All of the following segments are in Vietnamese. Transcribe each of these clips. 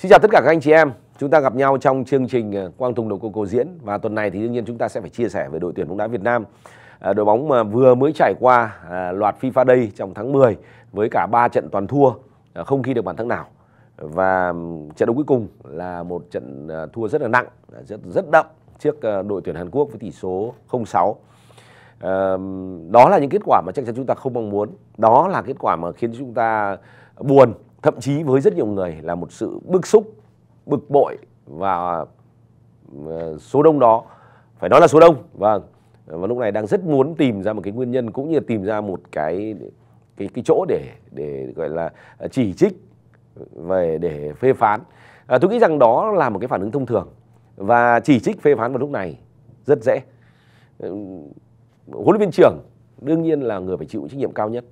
Xin chào tất cả các anh chị em. Chúng ta gặp nhau trong chương trình ờ, Quang Tùng Đầu Cô Cô Diễn và tuần này thì đương nhiên chúng ta sẽ phải chia sẻ về đội tuyển bóng đá Việt Nam. Ờ, đội bóng mà vừa mới trải qua ờ, loạt FIFA Day trong tháng 10 với cả 3 trận toàn thua, không ghi được bàn thắng nào. Và trận đấu cuối cùng là một trận thua rất là nặng, rất rất đậm trước đội tuyển Hàn Quốc với tỷ số 0-6. đó là những kết quả mà chắc chắn chúng ta không mong muốn. Đó là kết quả mà khiến chúng ta buồn thậm chí với rất nhiều người là một sự bức xúc bực bội và ờ, số đông đó phải nói là số đông vâng và lúc này đang rất muốn tìm ra một cái nguyên nhân cũng như tìm ra một cái cái cái chỗ để để gọi là ờ, chỉ trích về để phê phán à, tôi nghĩ rằng đó là một cái phản ứng thông thường và chỉ trích phê phán vào lúc này rất dễ huấn luyện viên trưởng đương nhiên là người phải chịu trách nhiệm cao nhất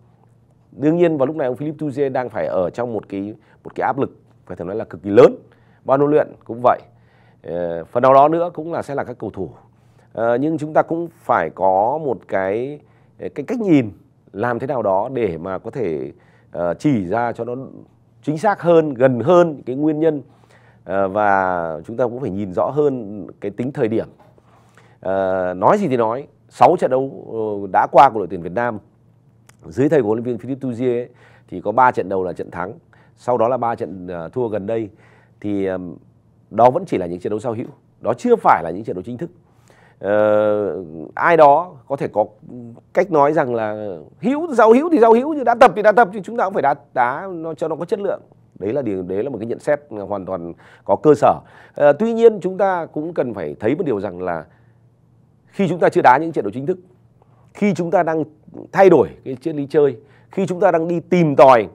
đương nhiên vào lúc này ông Philippe Tuje đang phải ở trong một cái một cái áp lực phải thể nói là cực kỳ lớn ban huấn luyện cũng vậy ờ, phần nào đó nữa cũng là sẽ là các cầu thủ ờ, nhưng chúng ta cũng phải có một cái cái cách nhìn làm thế nào đó để mà có thể ờ, chỉ ra cho nó chính xác hơn gần hơn cái nguyên nhân và chúng ta cũng phải nhìn rõ hơn cái tính thời điểm nói gì thì nói 6 trận đấu đã qua của đội tuyển Việt Nam dưới thầy của huấn luyện viên Philip Tuzier ấy, thì có 3 trận đầu là trận thắng sau đó là ba trận à, thua gần đây thì đó vẫn chỉ là những trận đấu sau hữu đó chưa phải là những trận đấu chính thức ờ, ai đó có thể có cách nói rằng là hữu giao hữu thì giao hữu chứ đã tập thì đã tập chứ chúng ta cũng phải đá đá nó cho nó có chất lượng đấy là điều đấy là một cái nhận xét hoàn toàn có cơ sở ờ, tuy nhiên chúng ta cũng cần phải thấy một điều rằng là khi chúng ta chưa đá những trận đấu chính thức khi chúng ta đang thay đổi cái triết lý chơi khi chúng ta đang đi tìm tòi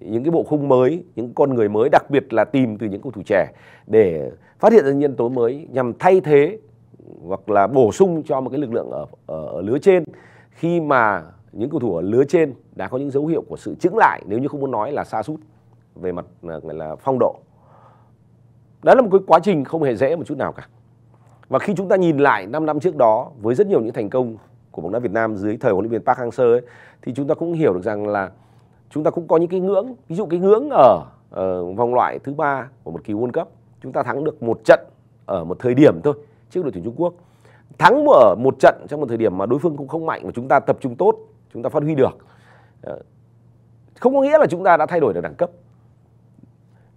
những cái bộ khung mới những con người mới đặc biệt là tìm từ những cầu thủ trẻ để phát hiện ra nhân tố mới nhằm thay thế hoặc là bổ sung cho một cái lực lượng ở, ở, ở lứa trên khi mà những cầu thủ ở lứa trên đã có những dấu hiệu của sự chững lại nếu như không muốn nói là xa sút về mặt à, gọi là phong độ đó là một cái quá trình không hề dễ một chút nào cả và khi chúng ta nhìn lại 5 năm trước đó với rất nhiều những thành công của bóng đá Việt Nam dưới thời huấn luyện viên Park Hang-seo ấy thì chúng ta cũng hiểu được rằng là chúng ta cũng có những cái ngưỡng, ví dụ cái ngưỡng ở, ở ờ, vòng loại thứ ba của một kỳ World Cup, chúng ta thắng được một trận ở một thời điểm thôi trước đội tuyển Trung Quốc. Thắng ở một trận trong một thời điểm mà đối phương cũng không mạnh mà chúng ta tập trung tốt, chúng ta phát huy được. Ờ, không có nghĩa là chúng ta đã thay đổi được đẳng cấp.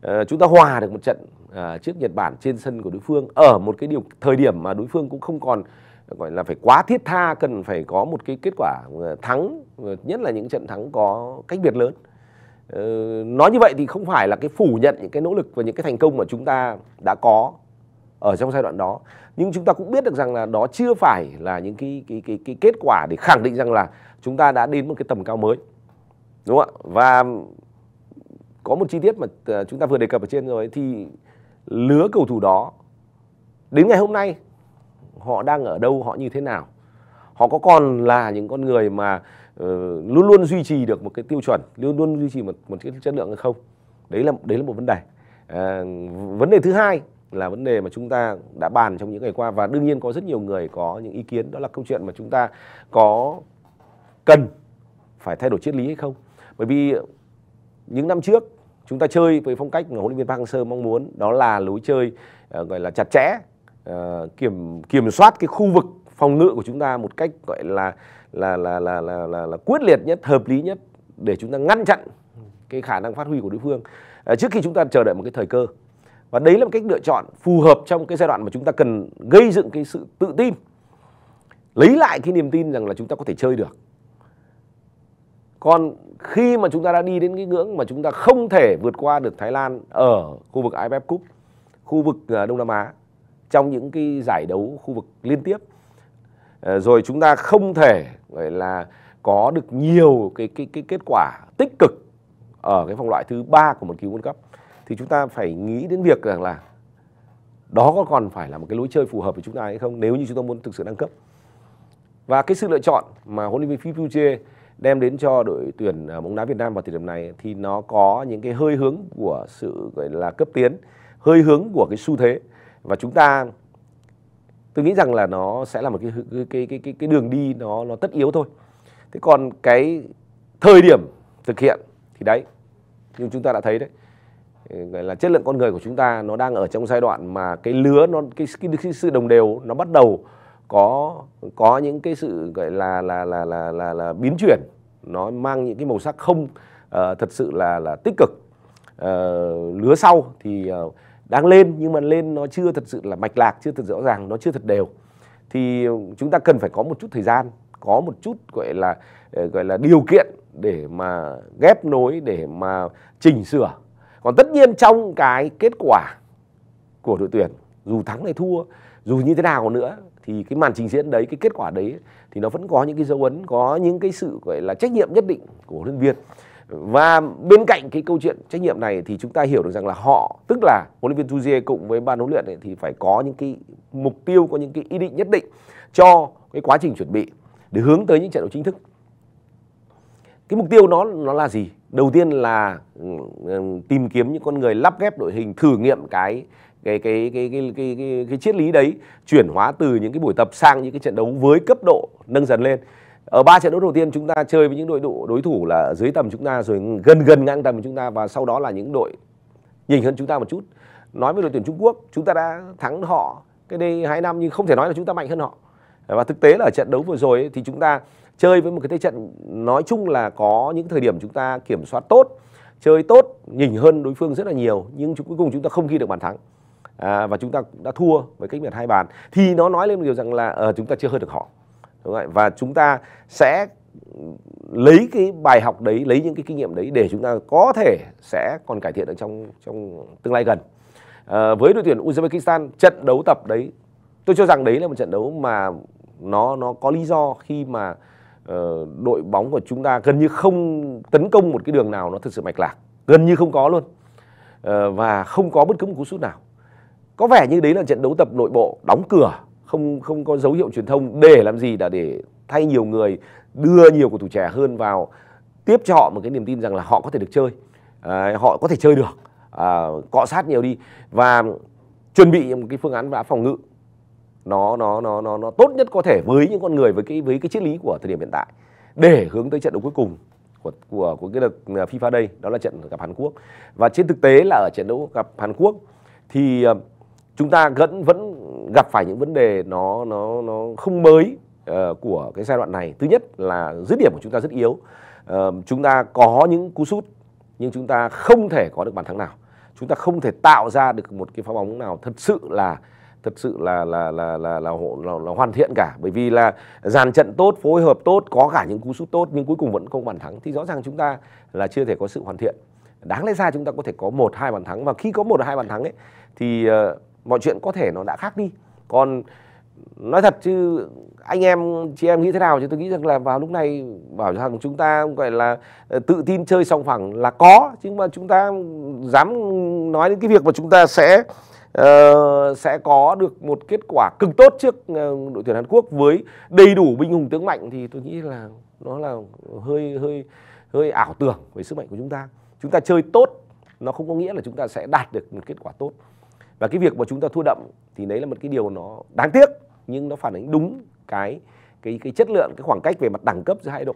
Ờ, chúng ta hòa được một trận trước Nhật Bản trên sân của đối phương ở một cái điều thời điểm mà đối phương cũng không còn gọi là phải quá thiết tha cần phải có một cái kết quả ờ, thắng ờ, nhất là những trận thắng có cách biệt lớn ờ, nói như vậy thì không phải là cái phủ nhận những cái nỗ lực và những cái thành công mà chúng ta đã có ở trong giai đoạn đó nhưng chúng ta cũng biết được rằng là đó chưa phải là những cái cái cái, cái kết quả để khẳng định rằng là chúng ta đã đến một cái tầm cao mới đúng không ạ và có một chi tiết mà chúng ta vừa đề cập ở trên rồi thì lứa cầu thủ đó đến ngày hôm nay họ đang ở đâu họ như thế nào họ có còn là những con người mà uh, luôn luôn duy trì được một cái tiêu chuẩn luôn luôn duy trì một một cái chất lượng hay không đấy là đấy là một vấn đề à, vấn đề thứ hai là vấn đề mà chúng ta đã bàn trong những ngày qua và đương nhiên có rất nhiều người có những ý kiến đó là câu chuyện mà chúng ta có cần phải thay đổi triết lý hay không bởi vì những năm trước chúng ta chơi với phong cách mà huấn luyện viên Park Hang-seo mong muốn đó là lối chơi uh, gọi là chặt chẽ Ờ, kiểm kiểm soát cái khu vực phòng ngự của chúng ta một cách gọi là là là là là là, là quyết liệt nhất, hợp lý nhất để chúng ta ngăn chặn cái khả năng phát huy của đối phương uh, trước khi chúng ta chờ đợi một cái thời cơ và đấy là một cách lựa chọn phù hợp trong cái giai đoạn mà chúng ta cần gây dựng cái sự tự tin lấy lại cái niềm tin rằng là chúng ta có thể chơi được còn khi mà chúng ta đã đi đến cái ngưỡng mà chúng ta không thể vượt qua được Thái Lan ở khu vực AFF Cup, khu vực ờ, Đông Nam Á trong những cái giải đấu khu vực liên tiếp ờ, rồi chúng ta không thể gọi là có được nhiều cái cái cái kết quả tích cực ở cái vòng loại thứ ba của một kỳ World Cup thì chúng ta phải nghĩ đến việc rằng là đó có còn phải là một cái lối chơi phù hợp với chúng ta hay không nếu như chúng ta muốn thực sự nâng cấp và cái sự lựa chọn mà huấn luyện viên Philippe đem đến cho đội tuyển ờ, bóng đá Việt Nam vào thời điểm này thì nó có những cái hơi hướng của sự gọi là cấp tiến hơi hướng của cái xu thế và chúng ta tôi nghĩ rằng là nó sẽ là một cái cái cái cái cái đường đi nó nó tất yếu thôi thế còn cái thời điểm thực hiện thì đấy nhưng chúng ta đã thấy đấy ừ, gọi là chất lượng con người của chúng ta nó đang ở trong giai đoạn mà cái lứa nó cái, cái, cái sự đồng đều nó bắt đầu có có những cái sự gọi là là là là là, là biến chuyển nó mang những cái màu sắc không uh, thật sự là là tích cực uh, lứa sau thì uh, đang lên nhưng mà lên nó chưa thật sự là mạch lạc chưa thật rõ ràng nó chưa thật đều thì chúng ta cần phải có một chút thời gian có một chút gọi là ờ, gọi là điều kiện để mà ghép nối để mà chỉnh sửa còn tất nhiên trong cái kết quả của đội tuyển dù thắng hay thua dù như thế nào nữa thì cái màn trình diễn đấy cái kết quả đấy thì nó vẫn có những cái dấu ấn có những cái sự gọi là trách nhiệm nhất định của huấn luyện viên và bên cạnh cái câu chuyện trách nhiệm này thì chúng ta hiểu được rằng là họ tức là huấn luyện viên Tujie cùng với ban huấn luyện ấy, thì phải có những cái mục tiêu có những cái ý định nhất định cho cái quá trình chuẩn bị để hướng tới những trận đấu chính thức cái mục tiêu nó nó là gì đầu tiên là tìm kiếm những con người lắp ghép đội hình thử nghiệm cái cái cái cái cái cái, cái triết lý đấy chuyển hóa từ những cái buổi tập sang những cái trận đấu với cấp độ nâng dần lên ở ba trận đấu đầu tiên chúng ta chơi với những đội độ đối thủ là dưới tầm chúng ta rồi gần gần ngang tầm chúng ta và sau đó là những đội nhìn hơn chúng ta một chút nói với đội tuyển Trung Quốc chúng ta đã thắng họ cái đây hai năm nhưng không thể nói là chúng ta mạnh hơn họ và thực tế là ở trận đấu vừa rồi ấy, thì chúng ta chơi với một cái thế trận nói chung là có những thời điểm chúng ta kiểm soát tốt chơi tốt nhìn hơn đối phương rất là nhiều nhưng cuối cùng chúng ta không ghi được bàn thắng à, và chúng ta đã thua với cách biệt hai bàn thì nó nói lên một điều rằng là à, chúng ta chưa hơn được họ đúng không? và chúng ta sẽ lấy cái bài học đấy lấy những cái kinh nghiệm đấy để chúng ta có thể sẽ còn cải thiện ở trong trong tương lai gần à, với đội tuyển Uzbekistan trận đấu tập đấy tôi cho rằng đấy là một trận đấu mà nó nó có lý do khi mà uh, đội bóng của chúng ta gần như không tấn công một cái đường nào nó thực sự mạch lạc gần như không có luôn uh, và không có bất cứ một cú sút nào có vẻ như đấy là trận đấu tập nội bộ đóng cửa không không có dấu hiệu truyền thông để làm gì là để thay nhiều người đưa nhiều cầu thủ trẻ hơn vào tiếp cho họ một cái niềm tin rằng là họ có thể được chơi à, họ có thể chơi được à, cọ sát nhiều đi và chuẩn bị một cái phương án và phòng ngự nó nó nó nó nó tốt nhất có thể với những con người với cái với cái triết lý của thời điểm hiện tại để hướng tới trận đấu cuối cùng của của của cái đợt à, FIFA đây đó là trận gặp Hàn Quốc và trên thực tế là ở trận đấu gặp Hàn Quốc thì à, chúng ta vẫn vẫn gặp phải những vấn đề nó nó nó không mới uh, của cái giai đoạn này thứ nhất là dứt điểm của chúng ta rất yếu uh, chúng ta có những cú sút nhưng chúng ta không thể có được bàn thắng nào chúng ta không thể tạo ra được một cái pha bóng nào thật sự là thật sự là là là là là, hộ, là, là hoàn thiện cả bởi vì là dàn trận tốt phối hợp tốt có cả những cú sút tốt nhưng cuối cùng vẫn không bàn thắng thì rõ ràng chúng ta là chưa thể có sự hoàn thiện đáng lẽ ra chúng ta có thể có một hai bàn thắng và khi có một hai bàn thắng ấy thì uh, mọi chuyện có thể nó đã khác đi còn nói thật chứ anh em chị em nghĩ thế nào chứ tôi nghĩ rằng là vào lúc này bảo rằng chúng ta gọi là ờ, tự tin chơi song phẳng là có nhưng mà chúng ta dám nói đến cái việc mà chúng ta sẽ uh, sẽ có được một kết quả cực tốt trước ờ, đội tuyển Hàn Quốc với đầy đủ binh hùng tướng mạnh thì tôi nghĩ là nó là hơi hơi hơi ảo tưởng về sức mạnh của chúng ta chúng ta chơi tốt nó không có nghĩa là chúng ta sẽ đạt được một kết quả tốt và cái việc mà chúng ta thua đậm thì đấy là một cái điều nó đáng tiếc nhưng nó phản ánh đúng cái cái cái chất lượng cái khoảng cách về mặt đẳng cấp giữa hai đội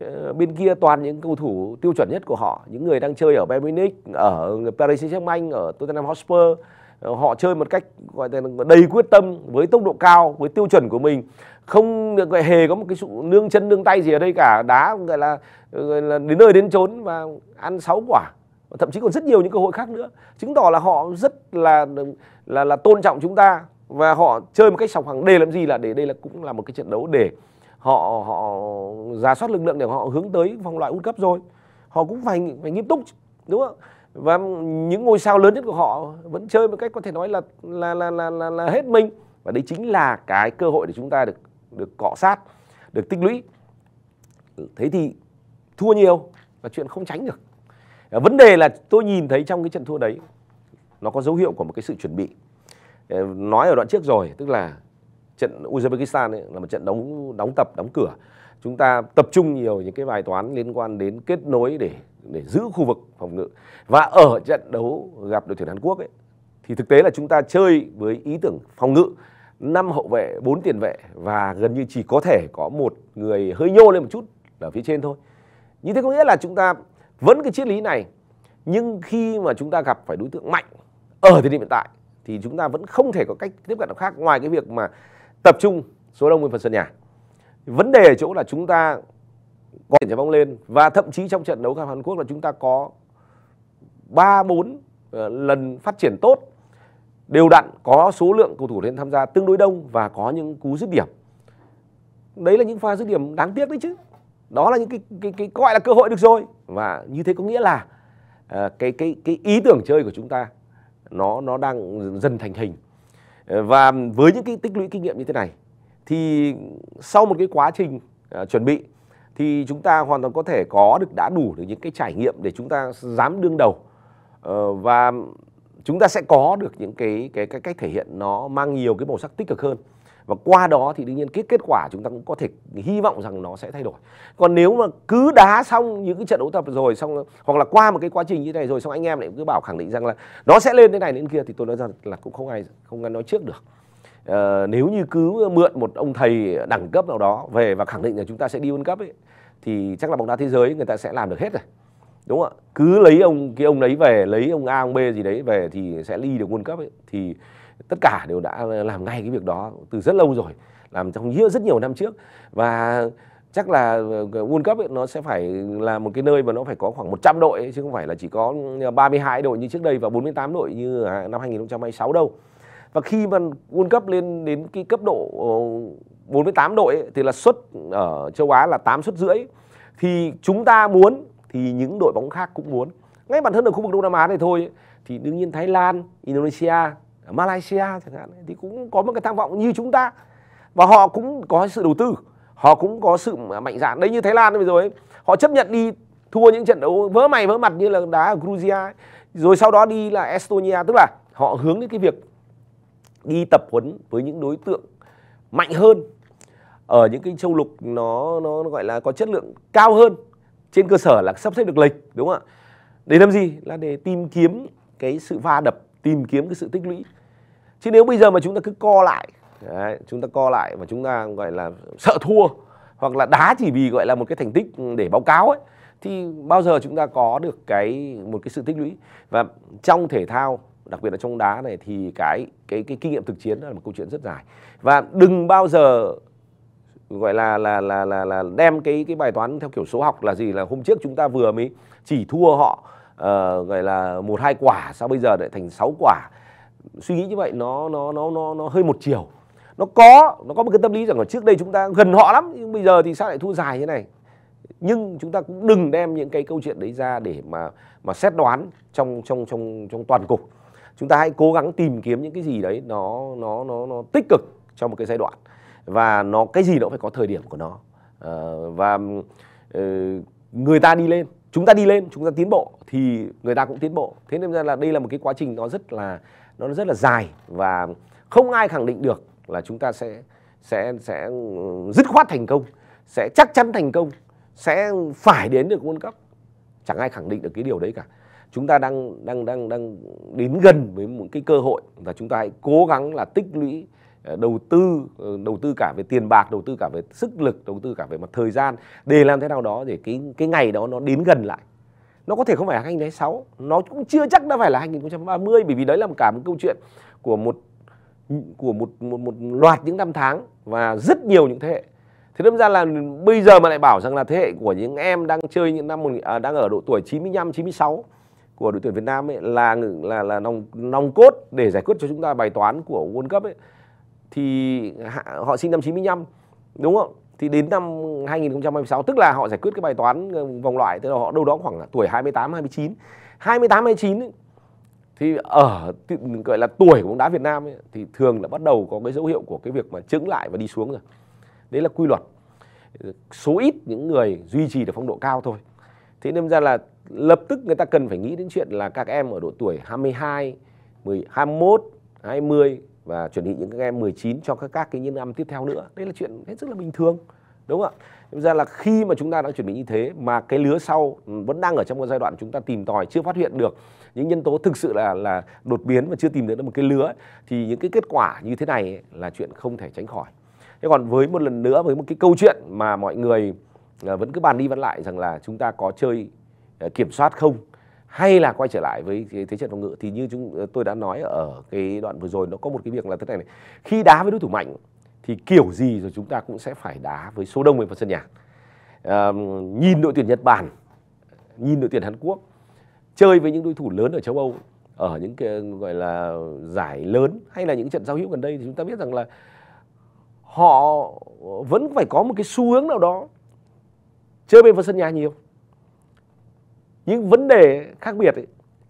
ờ, bên kia toàn những cầu thủ tiêu chuẩn nhất của họ những người đang chơi ở Bayern Munich ở Paris Saint Germain ở Tottenham Hotspur ờ, họ chơi một cách gọi là đầy quyết tâm với tốc độ cao với tiêu chuẩn của mình không được gọi hề có một cái sự nương chân nương tay gì ở đây cả đá gọi là, gọi là đến nơi đến chốn và ăn sáu quả và thậm chí còn rất nhiều những cơ hội khác nữa chứng tỏ là họ rất là là là tôn trọng chúng ta và họ chơi một cách sòng phẳng đề làm gì là để đây là cũng là một cái trận đấu để họ họ giả soát lực lượng để họ hướng tới vòng loại world cup rồi họ cũng phải phải nghiêm túc đúng không và những ngôi sao lớn nhất của họ vẫn chơi một cách có thể nói là là là là là, là hết mình và đấy chính là cái cơ hội để chúng ta được được cọ sát được tích lũy thế thì thua nhiều là chuyện không tránh được Ờ, vấn đề là tôi nhìn thấy trong cái trận thua đấy nó có dấu hiệu của một cái sự chuẩn bị ờ, nói ở đoạn trước rồi tức là trận Uzbekistan ấy, là một trận đóng đóng tập đóng cửa chúng ta tập trung nhiều những cái bài toán liên quan đến kết nối để để giữ khu vực phòng ngự và ở trận đấu gặp đội tuyển Hàn Quốc ấy, thì thực tế là chúng ta chơi với ý tưởng phòng ngự năm hậu vệ bốn tiền vệ và gần như chỉ có thể có một người hơi nhô lên một chút ở phía trên thôi như thế có nghĩa là chúng ta vẫn cái triết lý này nhưng khi mà chúng ta gặp phải đối tượng mạnh ở thời điểm hiện tại thì chúng ta vẫn không thể có cách tiếp cận khác ngoài cái việc mà tập trung số đông về phần sân nhà vấn đề ở chỗ là chúng ta có thể trái bóng lên và thậm chí trong trận đấu gặp Hàn Quốc là chúng ta có 3 4 ờ, lần phát triển tốt đều đặn có số lượng cầu thủ lên tham gia tương đối đông và có những cú dứt điểm đấy là những pha dứt điểm đáng tiếc đấy chứ đó là những cái, cái, cái gọi là cơ hội được rồi và như thế có nghĩa là à, cái cái cái ý tưởng chơi của chúng ta nó nó đang dần thành hình ờ, và với những cái tích lũy kinh nghiệm như thế này thì sau một cái quá trình à, chuẩn bị thì chúng ta hoàn toàn có thể có được đã đủ được những cái trải nghiệm để chúng ta dám đương đầu à, và chúng ta sẽ có được những cái cái cái cách thể hiện nó mang nhiều cái màu sắc tích cực hơn và qua đó thì đương nhiên cái kết quả chúng ta cũng có thể hy vọng rằng nó sẽ thay đổi còn nếu mà cứ đá xong những cái trận đấu tập rồi xong hoặc là qua một cái quá trình như thế này rồi xong anh em lại cứ bảo khẳng định rằng là nó sẽ lên thế này đến kia thì tôi nói rằng là cũng không ai không ai nói trước được à, nếu như cứ mượn một ông thầy đẳng cấp nào đó về và khẳng định là chúng ta sẽ đi World Cup ấy thì chắc là bóng đá thế giới người ta sẽ làm được hết rồi đúng không ạ cứ lấy ông cái ông đấy về lấy ông a ông b gì đấy về thì sẽ ly được world cup ấy thì tất cả đều đã làm ngay cái việc đó từ rất lâu rồi làm trong rất nhiều năm trước và chắc là ờ, World Cup ấy, nó sẽ phải là một cái nơi mà nó phải có khoảng 100 đội ấy, chứ không phải là chỉ có 32 ờ, đội như trước đây và 48 đội như năm 2026 đâu. Và khi mà World Cup lên đến cái cấp độ 48 ờ, đội ấy, thì là suất ở châu Á là 8 suất rưỡi thì chúng ta muốn thì những đội bóng khác cũng muốn. Ngay bản thân ở khu vực Đông Nam Á này thôi ấy, thì đương nhiên Thái Lan, Indonesia, ở Malaysia chẳng hạn thì cũng có một cái tham vọng như chúng ta và họ cũng có sự đầu tư họ cũng có sự mạnh dạn đấy như Thái Lan bây rồi, ấy họ chấp nhận đi thua những trận đấu vỡ mày vỡ mặt như là đá ở Georgia rồi sau đó đi là Estonia tức là họ hướng đến cái việc đi tập huấn với những đối tượng mạnh hơn ở những cái châu lục nó nó gọi là có chất lượng cao hơn trên cơ sở là sắp xếp được lịch đúng không ạ để làm gì là để tìm kiếm cái sự va đập tìm kiếm cái sự tích lũy chứ nếu bây giờ mà chúng ta cứ co lại đấy, chúng ta co lại và chúng ta gọi là sợ thua hoặc là đá chỉ vì gọi là một cái thành tích để báo cáo ấy thì bao giờ chúng ta có được cái một cái sự tích lũy và trong thể thao đặc biệt là trong đá này thì cái cái cái kinh nghiệm thực chiến là một câu chuyện rất dài và đừng bao giờ gọi là là là là là đem cái cái bài toán theo kiểu số học là gì là hôm trước chúng ta vừa mới chỉ thua họ uh, gọi là một hai quả sao bây giờ lại thành sáu quả suy nghĩ như vậy nó nó nó nó nó hơi một chiều nó có nó có một cái tâm lý rằng là trước đây chúng ta gần họ lắm nhưng bây giờ thì sao lại thua dài như này nhưng chúng ta cũng đừng đem những cái câu chuyện đấy ra để mà mà xét đoán trong trong trong trong toàn cục chúng ta hãy cố gắng tìm kiếm những cái gì đấy nó nó nó nó tích cực trong một cái giai đoạn và nó cái gì nó phải có thời điểm của nó à, và uh, người ta đi lên chúng ta đi lên chúng ta tiến bộ thì người ta cũng tiến bộ thế nên ra là đây là một cái quá trình nó rất là nó rất là dài và không ai khẳng định được là chúng ta sẽ sẽ sẽ ừ, dứt khoát thành công sẽ chắc chắn thành công sẽ phải đến được World Cup chẳng ai khẳng định được cái điều đấy cả chúng ta đang đang đang đang đến gần với một cái cơ hội và chúng ta hãy cố gắng là tích lũy ờ, đầu tư ờ, đầu tư cả về tiền bạc đầu tư cả về sức lực đầu tư cả về mặt thời gian để làm thế nào đó để cái cái ngày đó nó đến gần lại nó có thể không phải là 2006 nó cũng chưa chắc đã phải là 2030 bởi vì đấy là một cả một câu chuyện của một của một một, một loạt những năm tháng và rất nhiều những thế hệ thế đâm ra là bây giờ mà lại bảo rằng là thế hệ của những em đang chơi những năm à, đang ở độ tuổi 95 96 của đội tuyển Việt Nam ấy là là là nòng nòng cốt để giải quyết cho chúng ta bài toán của World Cup ấy thì họ sinh năm 95 đúng không? thì đến năm 2026 tức là họ giải quyết cái bài toán ờ, vòng loại tức là họ đâu đó khoảng là tuổi 28 29 28 29 thì ở thì gọi là tuổi của bóng đá Việt Nam ấy, thì thường là bắt đầu có cái dấu hiệu của cái việc mà chững lại và đi xuống rồi đấy là quy luật số ít những người duy trì được phong độ cao thôi thế nên ra là lập tức người ta cần phải nghĩ đến chuyện là các em ở độ tuổi 22 10, 21 20 và chuẩn bị những các em 19 cho các các cái những năm tiếp theo nữa đây là chuyện hết sức là bình thường đúng không ạ thực ra là khi mà chúng ta đã chuẩn bị như thế mà cái lứa sau vẫn đang ở trong một giai đoạn chúng ta tìm tòi chưa phát hiện được những nhân tố thực sự là là đột biến và chưa tìm được một cái lứa thì những cái kết quả như thế này là chuyện không thể tránh khỏi thế còn với một lần nữa với một cái câu chuyện mà mọi người à, vẫn cứ bàn đi bàn lại rằng là chúng ta có chơi à, kiểm soát không hay là quay trở lại với thế trận phòng ngự thì như chúng ờ, tôi đã nói ở cái đoạn vừa rồi nó có một cái việc là thế này này khi đá với đối thủ mạnh thì kiểu gì rồi chúng ta cũng sẽ phải đá với số đông về phần sân nhà à, nhìn đội tuyển Nhật Bản nhìn đội tuyển Hàn Quốc chơi với những đối thủ lớn ở châu Âu ở những cái ờ, gọi là giải lớn hay là những trận giao hữu gần đây thì chúng ta biết rằng là họ vẫn phải có một cái xu hướng nào đó chơi bên phần sân nhà nhiều những vấn đề khác biệt ấy,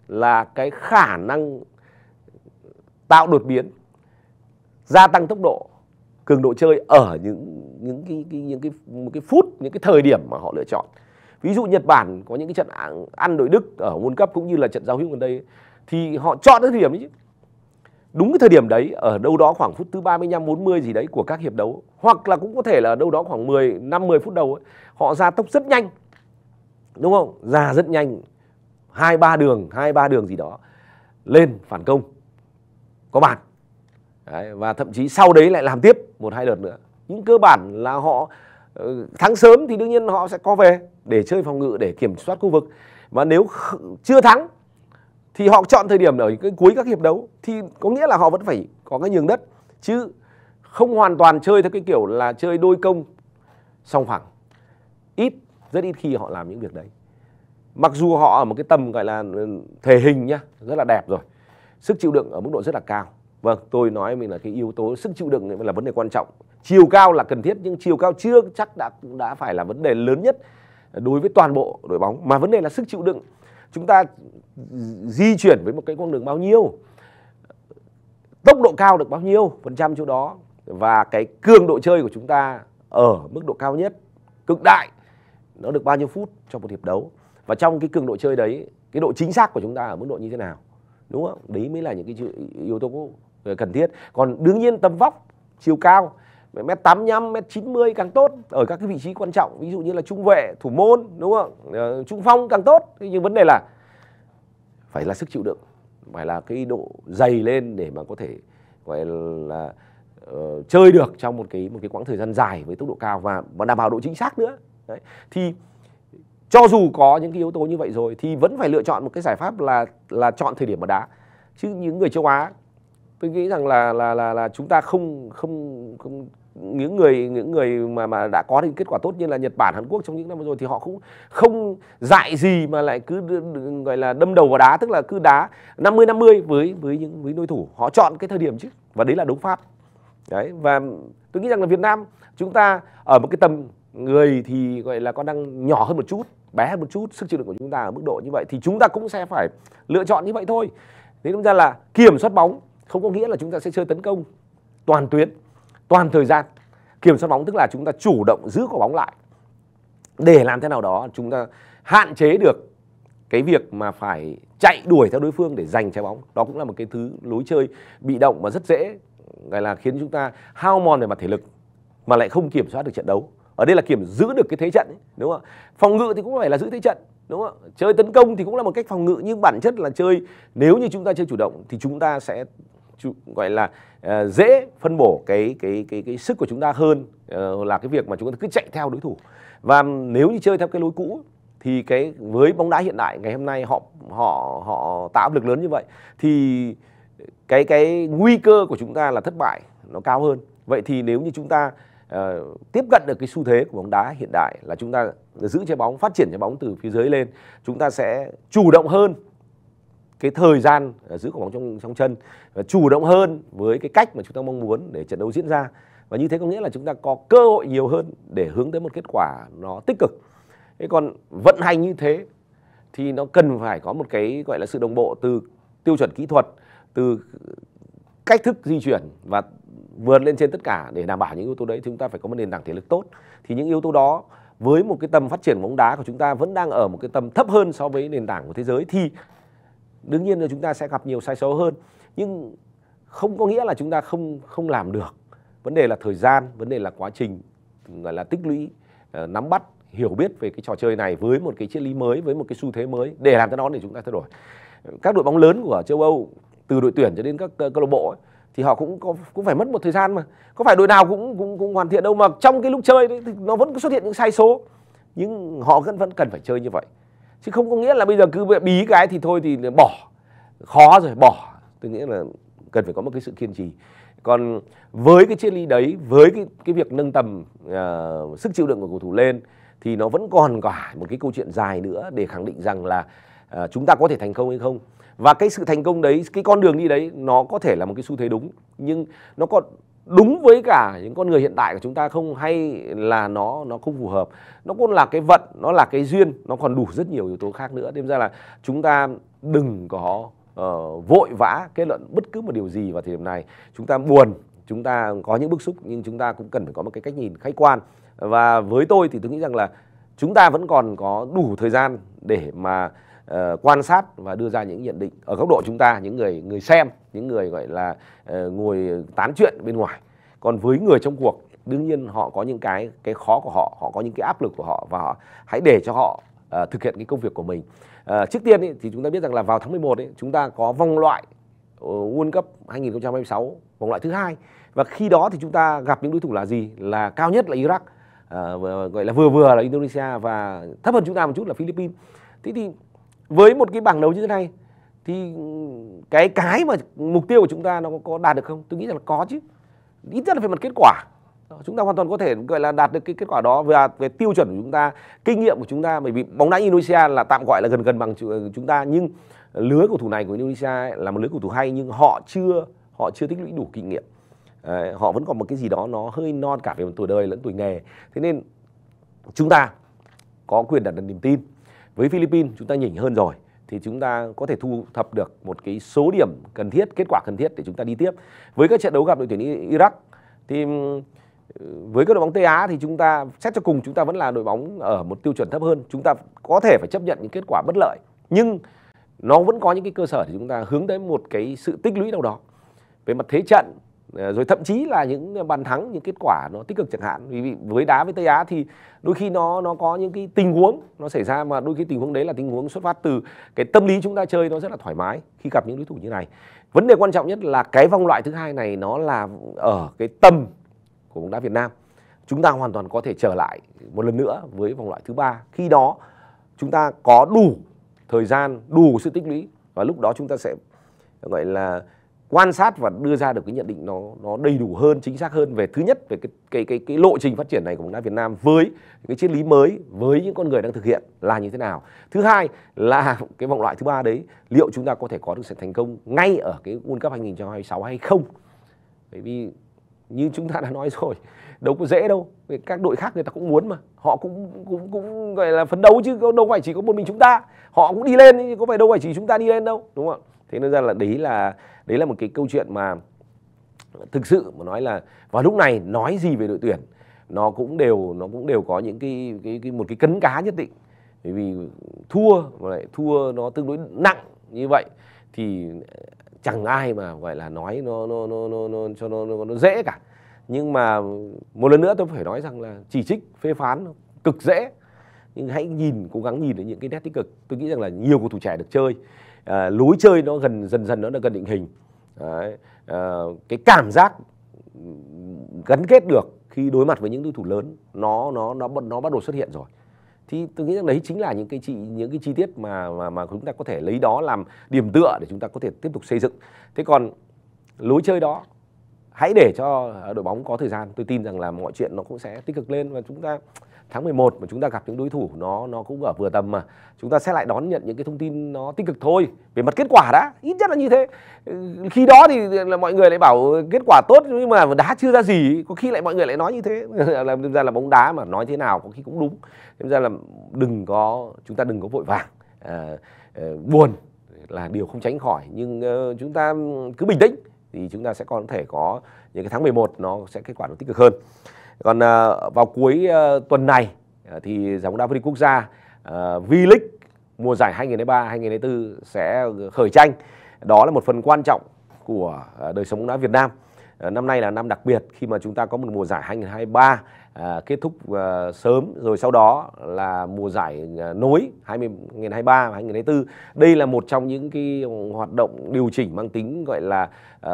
là cái khả năng tạo đột biến gia tăng tốc độ cường độ chơi ở những những cái, cái những cái một cái phút những cái thời điểm mà họ lựa chọn ví dụ Nhật Bản có những cái trận ăn đội Đức ở World Cup cũng như là trận giao hữu gần đây thì họ chọn cái thời điểm đấy chứ đúng cái thời điểm đấy ở đâu đó khoảng phút thứ 35 40 gì đấy của các hiệp đấu hoặc là cũng có thể là ở đâu đó khoảng 10 50 phút đầu ấy, họ ra tốc rất nhanh đúng không ra rất nhanh hai ba đường hai ba đường gì đó lên phản công có bàn đấy, và thậm chí sau đấy lại làm tiếp một hai đợt nữa nhưng cơ bản là họ ờ, thắng sớm thì đương nhiên họ sẽ có về để chơi phòng ngự để kiểm soát khu vực và nếu chưa thắng thì họ chọn thời điểm ở cái cuối các hiệp đấu thì có nghĩa là họ vẫn phải có cái nhường đất chứ không hoàn toàn chơi theo cái kiểu là chơi đôi công song phẳng ít rất ít khi họ làm những việc đấy mặc dù họ ở một cái tầm gọi là thể hình nhá rất là đẹp rồi sức chịu đựng ở mức độ rất là cao vâng tôi nói mình là cái yếu tố sức chịu đựng là vấn đề quan trọng chiều cao là cần thiết nhưng chiều cao chưa chắc đã đã phải là vấn đề lớn nhất đối với toàn bộ đội bóng mà vấn đề là sức chịu đựng chúng ta di chuyển với một cái quãng đường bao nhiêu tốc độ cao được bao nhiêu phần trăm chỗ đó và cái cường độ chơi của chúng ta ở mức độ cao nhất cực đại nó được bao nhiêu phút trong một hiệp đấu và trong cái cường độ chơi đấy cái độ chính xác của chúng ta ở mức độ như thế nào đúng không đấy mới là những cái yếu tố ờ, cần thiết còn đương nhiên tầm vóc chiều cao mét 85, mét mươi càng tốt ở các cái vị trí quan trọng ví dụ như là trung vệ thủ môn đúng không ờ, trung phong càng tốt nhưng vấn đề là phải là sức chịu đựng phải là cái độ dày lên để mà có thể gọi là uh, chơi được trong một cái một cái quãng thời gian dài với tốc độ cao và, và đảm bảo độ chính xác nữa đấy thì cho dù có những cái yếu tố như vậy rồi thì vẫn phải lựa chọn một cái giải pháp là là chọn thời điểm ở đá chứ những người châu Á tôi nghĩ rằng là là là là chúng ta không không không những người những người mà mà đã có những kết quả tốt như là Nhật Bản Hàn Quốc trong những năm vừa rồi thì họ cũng không dại gì mà lại cứ gọi là đâm đầu vào đá tức là cứ đá 50 50 với với những với đối thủ họ chọn cái thời điểm chứ và đấy là đúng pháp đấy và tôi nghĩ rằng là Việt Nam chúng ta ở một cái tầm người thì gọi là có đang nhỏ hơn một chút bé hơn một chút sức chịu đựng của chúng ta ở mức độ như vậy thì chúng ta cũng sẽ phải lựa chọn như vậy thôi thế chúng ta là kiểm soát bóng không có nghĩa là chúng ta sẽ chơi tấn công toàn tuyến toàn thời gian kiểm soát bóng tức là chúng ta chủ động giữ quả bóng lại để làm thế nào đó chúng ta hạn chế được cái việc mà phải chạy đuổi theo đối phương để giành trái bóng đó cũng là một cái thứ lối chơi bị động mà rất dễ gọi là khiến chúng ta hao mòn về mặt thể lực mà lại không kiểm soát được trận đấu ở đây là kiểm giữ được cái thế trận ấy, đúng không ạ phòng ngự thì cũng phải là giữ thế trận đúng không ạ chơi tấn công thì cũng là một cách phòng ngự nhưng bản chất là chơi nếu như chúng ta chơi chủ động thì chúng ta sẽ gọi là uh, dễ phân bổ cái cái cái cái sức của chúng ta hơn uh, là cái việc mà chúng ta cứ chạy theo đối thủ và nếu như chơi theo cái lối cũ thì cái với bóng đá hiện đại ngày hôm nay họ họ họ tạo áp lực lớn như vậy thì cái cái nguy cơ của chúng ta là thất bại nó cao hơn vậy thì nếu như chúng ta uh, tiếp cận được cái xu thế của bóng đá hiện đại là chúng ta giữ trái bóng phát triển trái bóng từ phía dưới lên chúng ta sẽ chủ động hơn cái thời gian ờ, giữ quả bóng trong trong chân và chủ động hơn với cái cách mà chúng ta mong muốn để trận đấu diễn ra và như thế có nghĩa là chúng ta có cơ hội nhiều hơn để hướng tới một kết quả nó tích cực thế còn vận hành như thế thì nó cần phải có một cái gọi là sự đồng bộ từ tiêu chuẩn kỹ thuật từ cách thức di chuyển và vượt lên trên tất cả để đảm bảo những yếu tố đấy chúng ta phải có một nền tảng thể lực tốt thì những yếu tố đó với một cái tầm phát triển bóng đá của chúng ta vẫn đang ở một cái tầm thấp hơn so với nền tảng của thế giới thì đương nhiên là chúng ta sẽ gặp nhiều sai số hơn nhưng không có nghĩa là chúng ta không không làm được vấn đề là thời gian vấn đề là quá trình gọi là tích lũy ờ, nắm bắt hiểu biết về cái trò chơi này với một cái triết lý mới với một cái xu thế mới để làm cho nó để chúng ta thay đổi các đội bóng lớn của châu âu từ đội tuyển cho đến các câu lạc bộ ấy, thì họ cũng cũng phải mất một thời gian mà có phải đội nào cũng cũng cũng hoàn thiện đâu mà trong cái lúc chơi đấy thì nó vẫn có xuất hiện những sai số nhưng họ vẫn vẫn cần phải chơi như vậy chứ không có nghĩa là bây giờ cứ bí cái thì thôi thì bỏ khó rồi bỏ tôi nghĩ là cần phải có một cái sự kiên trì còn với cái triết lý đấy với cái cái việc nâng tầm uh, sức chịu đựng của cầu thủ lên thì nó vẫn còn cả một cái câu chuyện dài nữa để khẳng định rằng là uh, chúng ta có thể thành công hay không và cái sự thành công đấy cái con đường đi đấy nó có thể là một cái xu thế đúng nhưng nó còn đúng với cả những con người hiện tại của chúng ta không hay là nó nó không phù hợp nó cũng là cái vận nó là cái duyên nó còn đủ rất nhiều yếu tố khác nữa thêm ra là chúng ta đừng có uh, vội vã kết luận bất cứ một điều gì vào thời điểm này chúng ta buồn chúng ta có những bức xúc nhưng chúng ta cũng cần phải có một cái cách nhìn khách quan và với tôi thì tôi nghĩ rằng là chúng ta vẫn còn có đủ thời gian để mà Ờ, quan sát và đưa ra những nhận định ở góc độ chúng ta những người người xem những người gọi là uh, ngồi tán chuyện bên ngoài còn với người trong cuộc đương nhiên họ có những cái cái khó của họ họ có những cái áp lực của họ và họ hãy để cho họ uh, thực hiện cái công việc của mình uh, trước tiên ý, thì chúng ta biết rằng là vào tháng 11 ấy, chúng ta có vòng loại World Cup 2026 vòng loại thứ hai và khi đó thì chúng ta gặp những đối thủ là gì là cao nhất là Iraq uh, gọi là vừa vừa là Indonesia và thấp hơn chúng ta một chút là Philippines thế thì với một cái bảng đấu như thế này thì cái cái mà mục tiêu của chúng ta nó có đạt được không tôi nghĩ rằng là có chứ ít nhất là về mặt kết quả chúng ta hoàn toàn có thể gọi là đạt được cái kết quả đó và về tiêu chuẩn của chúng ta kinh nghiệm của chúng ta bởi vì bóng đá Indonesia là tạm gọi là gần gần bằng chúng ta nhưng lứa cầu thủ này của Indonesia là một lứa cầu thủ hay nhưng họ chưa họ chưa tích lũy đủ kinh nghiệm họ vẫn còn một cái gì đó nó hơi non cả về tuổi đời lẫn tuổi nghề thế nên chúng ta có quyền đặt niềm tin với Philippines chúng ta nhỉnh hơn rồi thì chúng ta có thể thu thập được một cái số điểm cần thiết kết quả cần thiết để chúng ta đi tiếp với các trận đấu gặp đội tuyển Iraq thì ừ, với các đội bóng Tây Á thì chúng ta xét cho cùng chúng ta vẫn là đội bóng ở một tiêu chuẩn thấp hơn chúng ta có thể phải chấp nhận những kết quả bất lợi nhưng nó vẫn có những cái cơ sở để chúng ta hướng tới một cái sự tích lũy nào đó về mặt thế trận Ờ, rồi thậm chí là những bàn thắng những kết quả nó tích cực chẳng hạn vì với đá với tây á thì đôi khi nó nó có những cái tình huống nó xảy ra mà đôi khi tình huống đấy là tình huống xuất phát từ cái tâm lý chúng ta chơi nó rất là thoải mái khi gặp những đối thủ như này vấn đề quan trọng nhất là cái vòng loại thứ hai này nó là ở cái tâm của bóng đá việt nam chúng ta hoàn toàn có thể trở lại một lần nữa với vòng loại thứ ba khi đó chúng ta có đủ thời gian đủ sự tích lũy và lúc đó chúng ta sẽ gọi là quan sát và đưa ra được cái nhận định nó nó đầy đủ hơn chính xác hơn về thứ nhất về cái cái cái cái lộ trình phát triển này của bóng đá Việt Nam với cái triết lý mới với những con người đang thực hiện là như thế nào thứ hai là cái vòng loại thứ ba đấy liệu chúng ta có thể có được sự thành công ngay ở cái World Cup 2026 hay không bởi vì như chúng ta đã nói rồi đâu có dễ đâu các đội khác người ta cũng muốn mà họ cũng cũng cũng gọi là phấn đấu chứ đâu phải chỉ có một mình chúng ta họ cũng đi lên có phải đâu phải chỉ chúng ta đi lên đâu đúng không ạ thế nên ra là đấy là đấy là một cái câu chuyện mà thực sự mà nói là vào lúc này nói gì về đội tuyển nó cũng đều nó cũng đều có những cái cái, cái một cái cấn cá nhất định bởi vì thua mà lại thua nó tương đối nặng như vậy thì ờ, chẳng ai mà gọi là nói nó nó nó nó, nó cho nó, nó nó dễ cả nhưng mà một lần nữa tôi phải nói rằng là chỉ trích phê phán cực dễ nhưng hãy nhìn cố gắng nhìn đến những cái nét tích cực tôi nghĩ rằng là nhiều cầu thủ trẻ được chơi à, lối chơi nó gần dần dần nó đã gần định hình Đấy. À, cái cảm giác gắn kết được khi đối mặt với những đối thủ lớn nó nó nó nó bắt đầu xuất hiện rồi thì tôi nghĩ rằng đấy chính là những cái chi những cái chi tiết mà mà mà chúng ta có thể lấy đó làm điểm tựa để chúng ta có thể tiếp tục xây dựng thế còn lối chơi đó hãy để cho ờ, đội bóng có thời gian tôi tin rằng là mọi chuyện nó cũng sẽ tích cực lên và chúng ta tháng 11 mà chúng ta gặp những đối thủ nó nó cũng ở vừa tầm mà chúng ta sẽ lại đón nhận những cái thông tin nó tích cực thôi về mặt kết quả đã ít nhất là như thế ừ, khi đó thì là mọi người lại bảo ừ, kết quả tốt nhưng mà đá chưa ra gì có khi lại mọi người lại nói như thế làm ra là bóng đá mà nói thế nào có khi cũng đúng nên ra là đừng có chúng ta đừng có vội vàng à, à, buồn là điều không tránh khỏi nhưng uh, chúng ta cứ bình tĩnh thì chúng ta sẽ còn có thể có những cái tháng 11 nó sẽ kết quả nó tích cực hơn còn à, vào cuối à, tuần này à, thì giải bóng đá vô địch quốc gia à, V-League mùa giải 2023 2024 sẽ khởi tranh đó là một phần quan trọng của à, đời sống bóng đá Việt Nam à, năm nay là năm đặc biệt khi mà chúng ta có một mùa giải 2023 À, kết thúc à, sớm rồi sau đó là mùa giải à, nối 20 2023 và 2024 đây là một trong những cái hoạt động điều chỉnh mang tính gọi là à,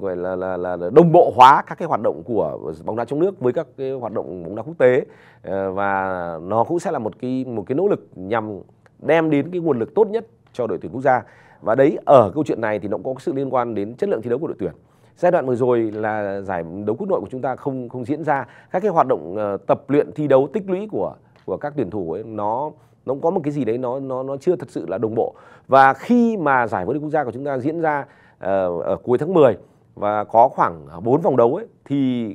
gọi là, là, là, là đồng bộ hóa các cái hoạt động của bóng đá trong nước với các cái hoạt động bóng đá quốc tế à, và nó cũng sẽ là một cái một cái nỗ lực nhằm đem đến cái nguồn lực tốt nhất cho đội tuyển quốc gia và đấy ở câu chuyện này thì nó cũng có sự liên quan đến chất lượng thi đấu của đội tuyển giai đoạn vừa rồi là giải đấu quốc nội của chúng ta không không diễn ra các cái hoạt động uh, tập luyện thi đấu tích lũy của của các tuyển thủ ấy nó nó có một cái gì đấy nó nó nó chưa thật sự là đồng bộ và khi mà giải vô địch quốc gia của chúng ta diễn ra uh, ở cuối tháng 10 và có khoảng 4 vòng đấu ấy thì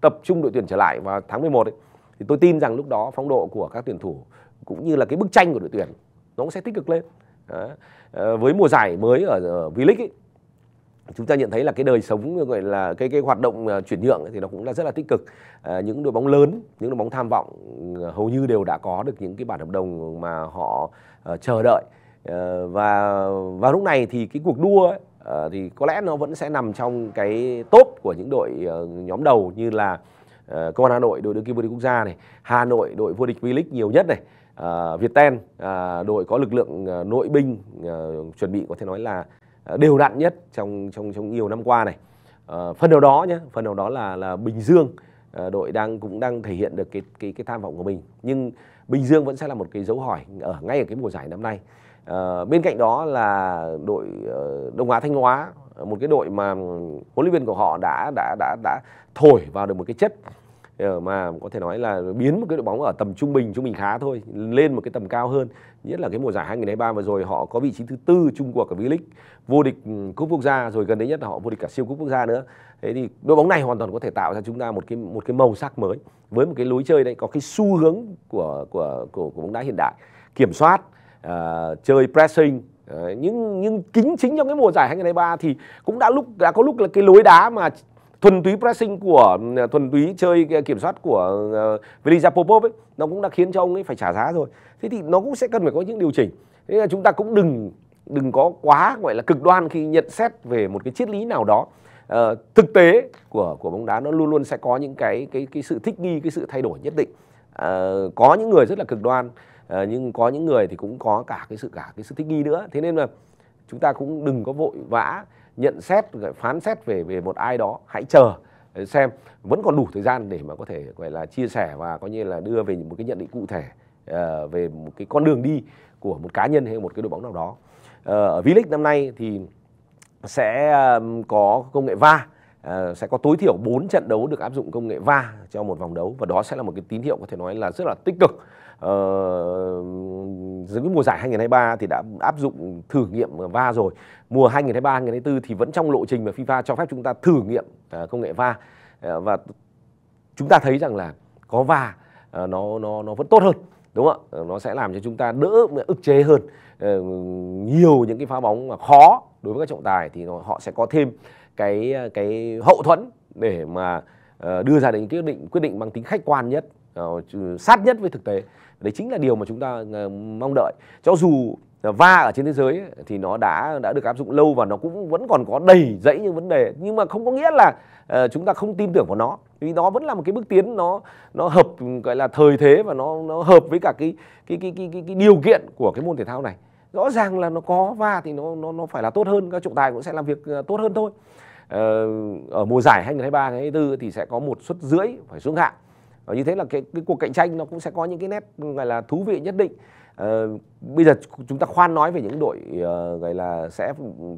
tập trung đội tuyển trở lại vào tháng 11 ấy thì tôi tin rằng lúc đó phong độ của các tuyển thủ cũng như là cái bức tranh của đội tuyển nó cũng sẽ tích cực lên Đó. Ờ, với mùa giải mới ở, ở V-League ấy, chúng ta nhận thấy là cái đời sống gọi là cái cái hoạt động ờ, chuyển nhượng thì nó cũng là rất là tích cực à, những đội bóng lớn những đội bóng tham vọng ờ, hầu như đều đã có được những cái bản hợp đồng mà họ uh, chờ đợi uh, và vào lúc này thì cái cuộc đua ấy, uh, thì có lẽ nó vẫn sẽ nằm trong cái top của những đội uh, nhóm đầu như là uh, công an hà nội đội đương kim vô địch quốc gia này hà nội đội vô địch v league nhiều nhất này uh, ten uh, đội có lực lượng uh, nội binh uh, chuẩn bị có thể nói là đều đặn nhất trong trong trong nhiều năm qua này ờ, phần nào đó nhé phần nào đó là là Bình Dương ờ, đội đang cũng đang thể hiện được cái cái cái tham vọng của mình nhưng Bình Dương vẫn sẽ là một cái dấu hỏi ở ngay ở cái mùa giải năm nay ờ, bên cạnh đó là đội Đông Á Thanh Hóa một cái đội mà huấn luyện viên của họ đã đã đã đã thổi vào được một cái chất Ờ, mà có thể nói là biến một cái đội bóng ở tầm trung bình trung bình khá thôi lên một cái tầm cao hơn nhất là cái mùa giải 2023 vừa rồi họ có vị trí thứ tư chung cuộc ở V-League vô địch ừ, cúp quốc gia rồi gần đây nhất là họ vô địch cả siêu cúp quốc gia nữa thế thì đội bóng này hoàn toàn có thể tạo ra chúng ta một cái một cái màu sắc mới với một cái lối chơi đấy có cái xu hướng của của của, của bóng đá hiện đại kiểm soát uh, chơi pressing Đấy, nhưng nhưng kính chính trong cái mùa giải 2023 thì cũng đã lúc đã có lúc là cái lối đá mà thuần túy pressing của ừ, thuần túy chơi kiểm soát của uh, ừ, Velisa Popov ấy nó cũng đã khiến cho ông ấy phải trả giá rồi thế thì nó cũng sẽ cần phải có những điều chỉnh thế là chúng ta cũng đừng đừng có quá gọi là cực đoan khi nhận xét về một cái triết lý nào đó uh, thực tế của của bóng đá nó luôn luôn sẽ có những cái cái cái sự thích nghi cái sự thay đổi nhất định uh, có những người rất là cực đoan à, nhưng có những người thì cũng có cả cái sự cả cái sự thích nghi nữa thế nên là chúng ta cũng đừng có vội vã nhận xét phán xét về về một ai đó hãy chờ ờ, xem vẫn còn đủ thời gian để mà có thể gọi là chia sẻ và coi như là đưa về một cái nhận định cụ thể ờ, về một cái con đường đi của một cá nhân hay một cái đội bóng nào đó ờ, ở V-League năm nay thì sẽ có công nghệ va sẽ có tối thiểu 4 trận đấu được áp dụng công nghệ va cho một vòng đấu và đó sẽ là một cái tín hiệu có thể nói là rất là tích cực uh, ờ, dưới mùa giải 2023 thì đã áp dụng thử nghiệm va rồi mùa 2023 2024 thì vẫn trong lộ trình mà FIFA cho phép chúng ta thử nghiệm uh, công nghệ va uh, và chúng ta thấy rằng là có va uh, nó nó nó vẫn tốt hơn đúng không ạ nó sẽ làm cho chúng ta đỡ ức chế hơn uh, nhiều những cái phá bóng mà khó đối với các trọng tài thì họ sẽ có thêm cái cái hậu thuẫn để mà đưa ra những quyết định quyết định mang tính khách quan nhất Ờ, sát nhất với thực tế đấy chính là điều mà chúng ta ờ, mong đợi cho dù va ở trên thế giới thì nó đã đã được áp dụng lâu và nó cũng vẫn còn có đầy dẫy những vấn đề nhưng mà không có nghĩa là uh, chúng ta không tin tưởng vào nó vì nó vẫn là một cái bước tiến nó nó hợp gọi là thời thế và nó nó hợp với cả cái cái cái cái, cái, cái điều kiện của cái môn thể thao này rõ ràng là nó có va thì nó nó nó phải là tốt hơn các trọng tài cũng sẽ làm việc tốt hơn thôi uh, ở mùa giải 2023 2024 thì sẽ có một suất rưỡi phải xuống hạng và ờ, như thế là cái, cái cuộc cạnh tranh nó cũng sẽ có những cái nét gọi là thú vị nhất định à, bây giờ chúng ta khoan nói về những đội uh, gọi là sẽ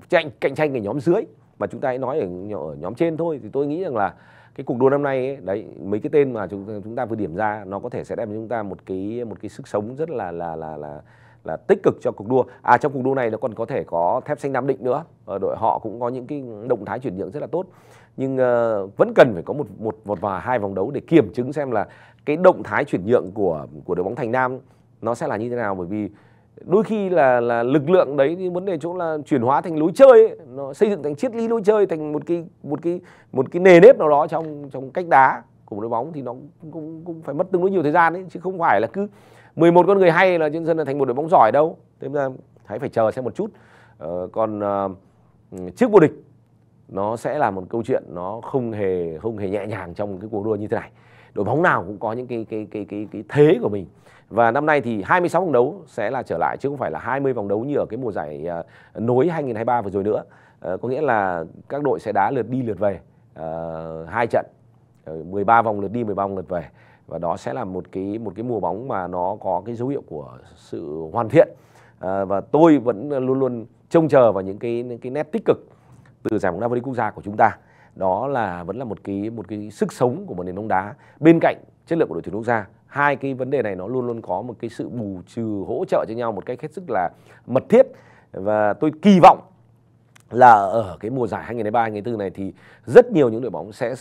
tranh cạnh tranh ở nhóm dưới mà chúng ta hãy nói ở, ở nhóm trên thôi thì tôi nghĩ rằng là cái cuộc đua năm nay ấy, đấy mấy cái tên mà chúng chúng ta vừa điểm ra nó có thể sẽ đem cho chúng ta một cái một cái sức sống rất là là là là là tích cực cho cuộc đua. À trong cuộc đua này nó còn có thể có thép xanh Nam Định nữa. Ở đội họ cũng có những cái động thái chuyển nhượng rất là tốt nhưng uh, vẫn cần phải có một một một vài hai vòng đấu để kiểm chứng xem là cái động thái chuyển nhượng của của đội bóng Thành Nam nó sẽ là như thế nào bởi vì đôi khi là là lực lượng đấy thì vấn đề chỗ là chuyển hóa thành lối chơi ấy, nó xây dựng thành triết lý lối chơi thành một cái một cái một cái nề nếp nào đó trong trong cách đá của một đội bóng thì nó cũng cũng phải mất tương đối nhiều thời gian đấy chứ không phải là cứ 11 con người hay là trên sân là thành một đội bóng giỏi đâu thế nên hãy phải chờ xem một chút ờ, còn uh, trước vô địch nó sẽ là một câu chuyện nó không hề không hề nhẹ nhàng trong cái cuộc đua như thế này đội bóng nào cũng có những cái cái cái cái cái thế của mình và năm nay thì 26 vòng đấu sẽ là trở lại chứ không phải là 20 vòng đấu như ở cái mùa giải uh, nối 2023 vừa rồi nữa ờ, có nghĩa là các đội sẽ đá lượt đi lượt về ờ, hai trận uh, ờ, 13 vòng lượt đi 13 vòng lượt về và đó sẽ là một cái một cái mùa bóng mà nó có cái dấu hiệu của sự hoàn thiện và tôi vẫn luôn luôn trông chờ vào những cái những cái nét tích cực từ giải bóng đá vô địch quốc gia của chúng ta đó là vẫn là một cái một cái sức sống của một nền bóng đá bên cạnh chất lượng của đội tuyển quốc gia hai cái vấn đề này nó luôn luôn có một cái sự bù trừ hỗ trợ cho nhau một cách hết sức là mật thiết và tôi kỳ vọng là ở cái mùa giải 2023 2024 này thì rất nhiều những đội bóng sẽ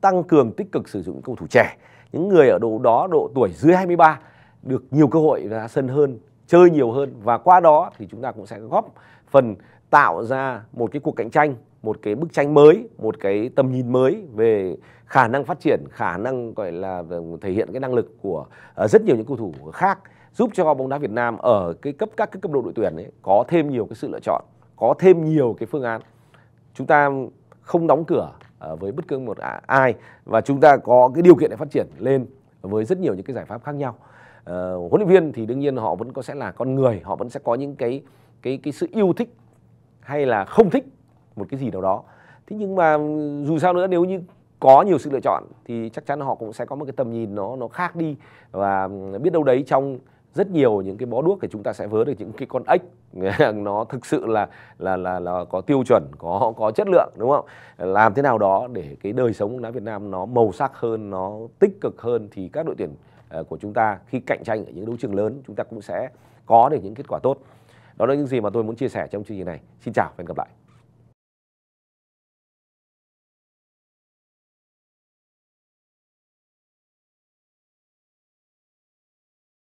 tăng cường tích cực sử dụng cầu thủ trẻ những người ở độ đó độ tuổi dưới 23 được nhiều cơ hội ra sân hơn chơi nhiều hơn và qua đó thì chúng ta cũng sẽ góp phần tạo ra một cái cuộc cạnh tranh một cái bức tranh mới một cái tầm nhìn mới về khả năng phát triển khả năng gọi là thể hiện cái năng lực của ờ, rất nhiều những cầu thủ khác giúp cho bóng đá Việt Nam ở cái cấp các cái cấp độ đội tuyển ấy có thêm nhiều cái sự lựa chọn có thêm nhiều cái phương án chúng ta không đóng cửa ờ, với bất cứ một ai và chúng ta có cái điều kiện để phát triển lên với rất nhiều những cái giải pháp khác nhau ờ, huấn luyện viên thì đương nhiên họ vẫn có sẽ là con người họ vẫn sẽ có những cái cái cái sự yêu thích hay là không thích một cái gì nào đó thế nhưng mà dù sao nữa nếu như có nhiều sự lựa chọn thì chắc chắn họ cũng sẽ có một cái tầm nhìn nó nó khác đi và biết đâu đấy trong rất nhiều những cái bó đuốc thì chúng ta sẽ vớ được những cái con ếch nó thực sự là là là là có tiêu chuẩn có có chất lượng đúng không làm thế nào đó để cái đời sống bóng đá Việt Nam nó màu sắc hơn nó tích cực hơn thì các đội tuyển ờ, của chúng ta khi cạnh tranh ở những đấu trường lớn chúng ta cũng sẽ có được những kết quả tốt đó là những gì mà tôi muốn chia sẻ trong chương trình này xin chào và hẹn gặp lại